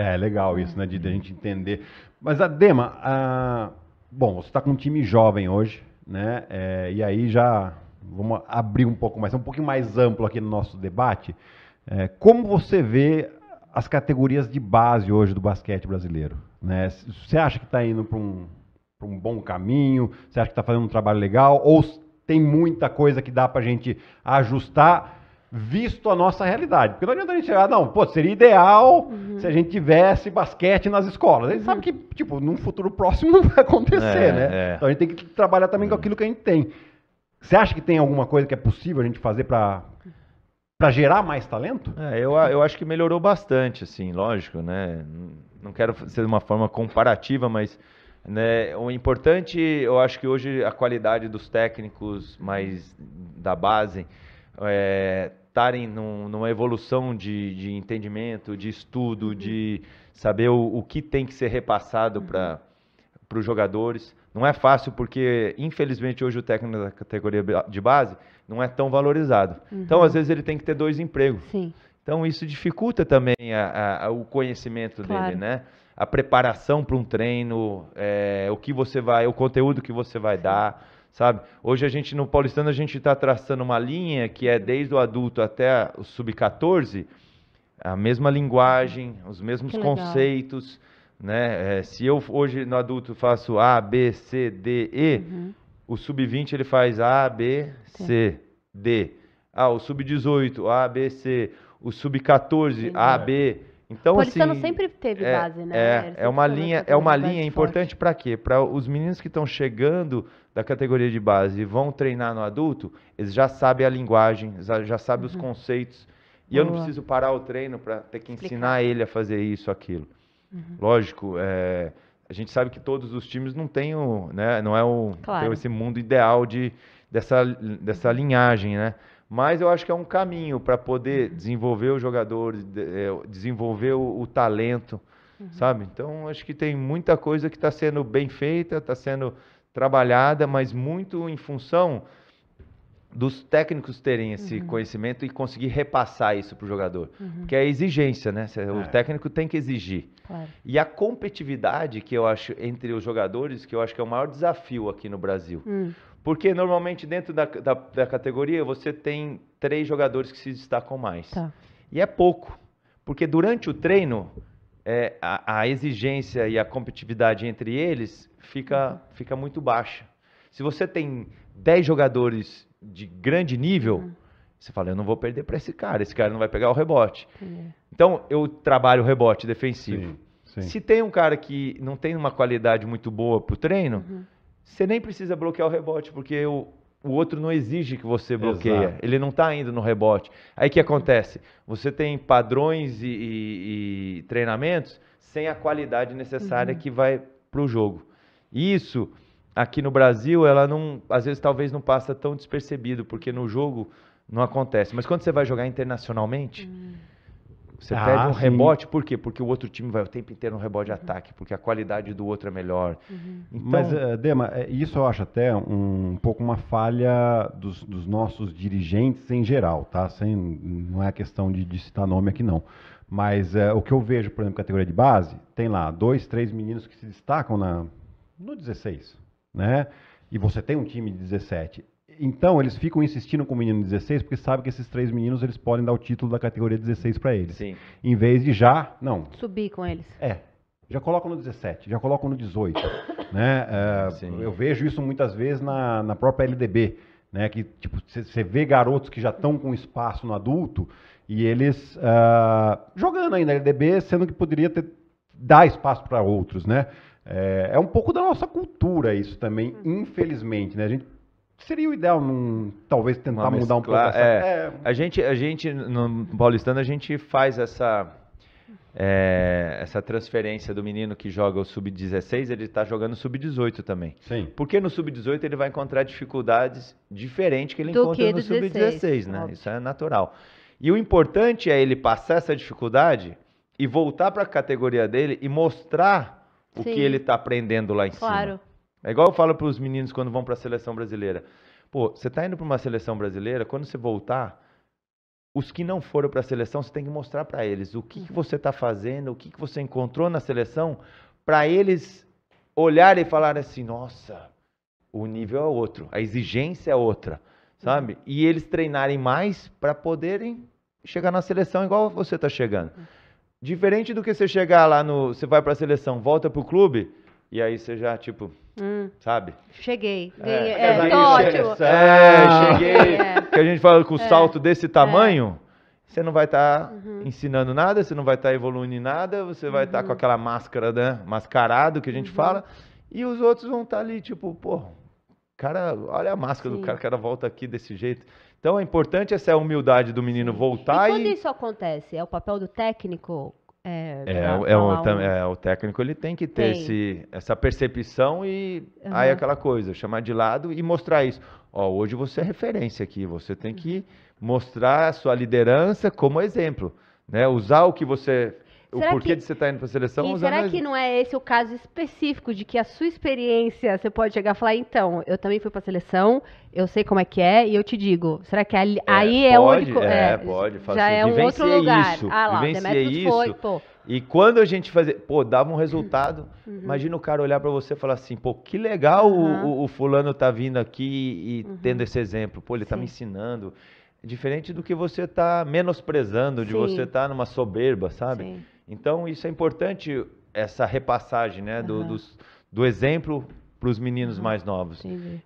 É, legal isso, né? De, de a gente entender. Mas, Adema, a... bom, você está com um time jovem hoje, né? É, e aí já vamos abrir um pouco mais, é um pouquinho mais amplo aqui no nosso debate. É, como você vê as categorias de base hoje do basquete brasileiro? Né? Você acha que está indo para um, um bom caminho? Você acha que está fazendo um trabalho legal? Ou tem muita coisa que dá para a gente ajustar? visto a nossa realidade. Porque não adianta a gente chegar, não, pô, seria ideal uhum. se a gente tivesse basquete nas escolas. A gente uhum. sabe que, tipo, num futuro próximo não vai acontecer, é, né? É. Então a gente tem que trabalhar também com aquilo que a gente tem. Você acha que tem alguma coisa que é possível a gente fazer para para gerar mais talento? É, eu, eu acho que melhorou bastante, assim, lógico, né? Não quero ser de uma forma comparativa, mas né, o importante, eu acho que hoje a qualidade dos técnicos mais da base é, estarem num, numa evolução de, de, entendimento, de estudo, uhum. de saber o, o, que tem que ser repassado uhum. para os jogadores. Não é fácil porque, infelizmente, hoje o técnico da categoria de base não é tão valorizado. Uhum. Então, às vezes, ele tem que ter dois empregos. Sim. Então, isso dificulta também a, a, o conhecimento claro. dele, né? A preparação para um treino, é, o que você vai, o conteúdo que você vai dar sabe? Hoje a gente no Paulistano a gente está traçando uma linha que é desde o adulto até o sub-14, a mesma linguagem, os mesmos conceitos, né? É, se eu hoje no adulto faço A, B, C, D, E, uhum. o sub-20 ele faz A, B, C, D. Ah, o sub-18, A, B, C. O sub-14, A, B. Então, Paulistano assim, sempre teve é, base, né? É, é uma linha, é uma linha importante para quê? Para os meninos que estão chegando da categoria de base e vão treinar no adulto, eles já sabem a linguagem, já, já sabem uhum. os conceitos. E Boa. eu não preciso parar o treino para ter que Explicar. ensinar ele a fazer isso, aquilo. Uhum. Lógico, é, a gente sabe que todos os times não têm o, né, não é o claro. esse mundo ideal de dessa, dessa linhagem, né? Mas eu acho que é um caminho para poder uhum. desenvolver o jogador, é, desenvolver o, o talento, uhum. sabe? Então, acho que tem muita coisa que está sendo bem feita, está sendo trabalhada, mas muito em função dos técnicos terem esse uhum. conhecimento e conseguir repassar isso para o jogador. Uhum. Porque é a exigência, né? O é. técnico tem que exigir. Claro. E a competitividade que eu acho entre os jogadores, que eu acho que é o maior desafio aqui no Brasil. Uhum. Porque normalmente dentro da, da, da, categoria você tem três jogadores que se destacam mais. Tá. E é pouco. Porque durante o treino, é, a, a, exigência e a competitividade entre eles fica, uhum. fica muito baixa. Se você tem 10 jogadores de grande nível, uhum. você fala, eu não vou perder para esse cara, esse cara não vai pegar o rebote. Uhum. Então, eu trabalho o rebote defensivo. Sim, sim. Se tem um cara que não tem uma qualidade muito boa para o treino, uhum. você nem precisa bloquear o rebote, porque o, o outro não exige que você bloqueie. Ele não está indo no rebote. Aí o que acontece? Você tem padrões e, e, e treinamentos sem a qualidade necessária uhum. que vai para o jogo. Isso aqui no Brasil, ela não, às vezes talvez não passa tão despercebido, porque no jogo não acontece. Mas quando você vai jogar internacionalmente, hum. você ah, perde um sim. rebote, por quê? Porque o outro time vai o tempo inteiro no rebote de ataque, porque a qualidade do outro é melhor. Uhum. Então... Mas, uh, Dema, eh, isso eu acho até um, um pouco uma falha dos, dos, nossos dirigentes em geral, tá? Sem, não é questão de, de citar nome aqui, não. Mas uh, o que eu vejo, por exemplo, categoria de base, tem lá dois, três meninos que se destacam na, no 16, né? E você tem um time de 17. Então, eles ficam insistindo com o menino de 16 porque sabem que esses três meninos eles podem dar o título da categoria 16 para eles. Sim. Em vez de já, não. Subir com eles. É. Já colocam no 17, já colocam no 18. né? É, eu vejo isso muitas vezes na, na própria LDB. Né, que tipo você vê garotos que já estão com espaço no adulto e eles uh, jogando ainda LDB, sendo que poderia ter dar espaço para outros, né? É, é um pouco da nossa cultura isso também, hum. infelizmente, né? A gente seria o ideal num, talvez tentar mudar um pouco essa... É, é, a gente a gente no paulistano a gente faz essa é, essa transferência do menino que joga o sub-16, ele está jogando sub-18 também. Sim. Porque no sub-18 ele vai encontrar dificuldades diferentes que ele do encontra que no sub-16, né? Óbvio. Isso é natural. E o importante é ele passar essa dificuldade e voltar para a categoria dele e mostrar o que ele está aprendendo lá em claro. cima. É igual eu falo para os meninos quando vão para a seleção brasileira. Pô, você está indo para uma seleção brasileira, quando você voltar, os que não foram para a seleção, você tem que mostrar para eles o que, que você está fazendo, o que, que você encontrou na seleção, para eles olharem e falarem assim: nossa, o nível é outro, a exigência é outra, uhum. sabe? E eles treinarem mais para poderem chegar na seleção igual você está chegando. Uhum. Diferente do que você chegar lá no. Você vai pra seleção, volta pro clube, e aí você já, tipo, hum. sabe? Cheguei. É, é, é, ótimo. Ah. é cheguei. É. Que a gente fala com o é. salto desse é. tamanho, você não vai estar tá uhum. ensinando nada, você não vai estar tá evoluindo em nada, você vai estar uhum. tá com uhum. aquela máscara, né? Mascarado que a gente uhum. fala. E os outros vão estar tá ali, tipo, pô, Cara, olha a máscara Sim. do cara, o cara volta aqui desse jeito. Então é importante essa humildade do menino Sim. voltar e. Quando e... isso acontece, é o papel do técnico é, é, é, o, um... é, o, técnico ele tem que ter Esse, essa percepção e uhum. aí aquela coisa, chamar de lado e mostrar isso. Ó, hoje você é referência aqui, você tem que uhum. mostrar a sua liderança como exemplo, né? Usar o que você o porquê que... de você estar tá indo para a seleção. E será é que não é esse o caso específico de que a sua experiência, você pode chegar e falar, então, eu também fui para a seleção, eu sei como é que é e eu te digo, será que ali, é, aí é pode, é único? É, é, pode, fazer. Já assim, é um outro lugar. Isso, ah lá, Demetrius isso, foi, pô. E quando a gente fazia, pô, dava um resultado. Uhum. uhum. Imagina o cara olhar para você e falar assim, pô, que legal uhum. o, o, fulano tá vindo aqui e uhum. tendo esse exemplo. Pô, ele Sim. tá me ensinando. Diferente do que você tá menosprezando, Sim. de você tá numa soberba, sabe? Sim. Então, isso é importante, essa repassagem né, do, uhum. dos, do exemplo para os meninos uhum. mais novos. Entendi.